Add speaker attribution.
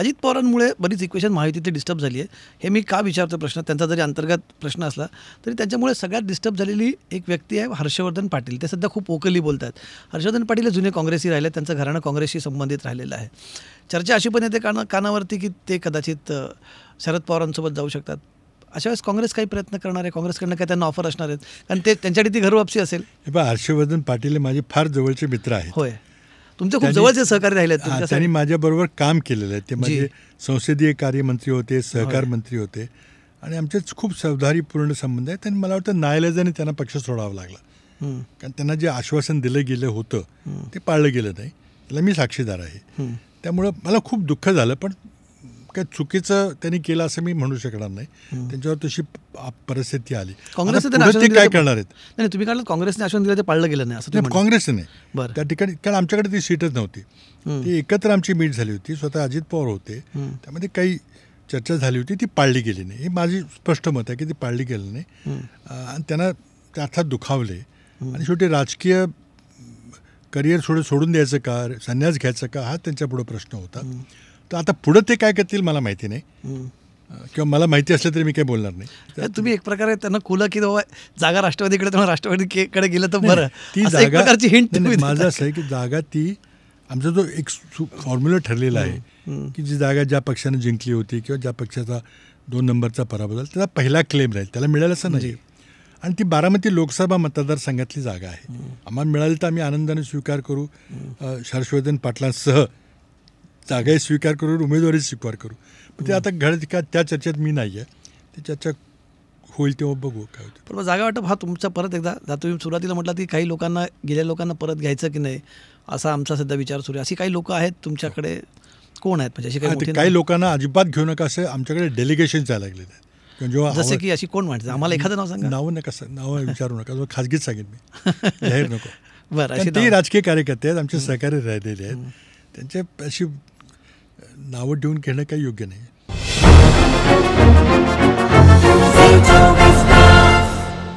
Speaker 1: अजित पवारांमुळे बरीच equation महायुतीतली disturb झाली आहे हे मी का विचारतो प्रश्न त्यांचा जरी अंतर्गत प्रश्न असला तरी त्यांच्यामुळे सगळ्यात डिस्टर्ब झालेली एक व्यक्ती आहे हर्षवर्धन पाटील ते सध्या खूप ओकली बोलतात हर्षवर्धन पाटील जुने काँग्रेसी राहिले त्यांचं घराणं काँग्रेसशी संबंधित राहिलेलं आहे चर्चा अशी पण येते काना कानावरती की ते कदाचित शरद पवारांसोबत जाऊ शकतात अशा वेळेस काँग्रेस काही प्रयत्न करणार आहे काँग्रेसकडनं काय त्यांना ऑफर असणार आहेत कारण ते त्यांच्यासाठी ती घरवापसी असेल हे पहा हर्षवर्धन पाटील हे
Speaker 2: माझे फार जवळचे मित्र आहेत होय तुमच्या खूप जवळचे सहकारी राहिले त्यांनी माझ्याबरोबर काम केलेलं आहे ते माझे संसदीय कार्यमंत्री होते सहकार मंत्री होते आणि आमचे खूप सवधारीपूर्ण संबंध आहेत आणि मला वाटतं नायलाजाने त्यांना पक्ष सोडावा लागला कारण त्यांना जे आश्वासन दिलं गेलं होतं ते पाळलं गेलं नाही त्याला मी साक्षीदार आहे त्यामुळं मला खूप दुःख झालं पण काय चुकीचं त्यांनी केलं असं मी म्हणू शकणार नाही त्यांच्यावर तशी परिस्थिती आली काँग्रेसने काय करणार
Speaker 1: आहेत नाही तुम्ही काढलं काँग्रेसने आश्वासन दिलं ते पाळलं गेलं नाही असं
Speaker 2: काँग्रेसने नाही त्या ठिकाणी कारण आमच्याकडे ती सीटच नव्हती ती एकत्र आमची मीट झाली होती स्वतः अजित पवार होते त्यामध्ये काही चर्चा झाली होती ती पाळली गेली नाही हे माझी स्पष्ट मत आहे की ती पाळली गेली नाही आणि त्यांना त्या अर्थात दुखावले आणि शेवटी राजकीय करिअर थोडं सोडून द्यायचं का संन्यास घ्यायचं का हा पुढे प्रश्न होता तर आता पुढं ते काय करतील मला माहिती नाही किंवा मला माहिती असलं तरी मी काही बोलणार नाही
Speaker 1: तुम्ही एक प्रकारे त्यांना खुला की बाबा जागा राष्ट्रवादीकडे तुम्हाला राष्ट्रवादीकडे गेलं तर बरं ती जागा हिंट माझं
Speaker 2: असं आहे की जागा ती आमचा जो एक फॉर्म्युला ठरलेला आहे की जी जागा ज्या पक्षाने जिंकली होती किंवा ज्या पक्षाचा दोन नंबरचा पराभव झाला त्याचा पहिला क्लेम राहील त्याला मिळालं असं नाही आणि ती बारामती लोकसभा मतदारसंघातली जागा आहे आम्हाला मिळाली तर आम्ही आनंदाने स्वीकार करू हर्षवर्धन पाटलांसह जागाही स्वीकार करू उमेदवारी स्वीकार करू पण ते आता घड का त्या चर्चेत मी नाही आहे ती चर्चा होईल तेव्हा बघू काय
Speaker 1: होतं पण जागा वाटप हा तुमचा परत एकदा तुम्ही सुरुवातीला म्हटलं की काही लोकांना गेल्या लोकांना परत घ्यायचं की नाही असा आमचा सध्या विचार सुरू आहे अशी काही लोक आहेत तुमच्याकडे कोण आहेत म्हणजे अशी काही काही
Speaker 2: लोकांना अजिबात घेऊ नका असं आमच्याकडे डेलिगेशन जायला लागले आहेत जेव्हा जसं की अशी कोण म्हणते आम्हाला एखादं नाव सांग नाव नका नाव विचारू नका खाजगीच सांगेन मी जाहीर नको बरं ते राजकीय कार्यकर्ते आहेत आमचे सहकारी राहिलेले आहेत त्यांचे अशी नावं ठेवून घेणं काही योग्य नाही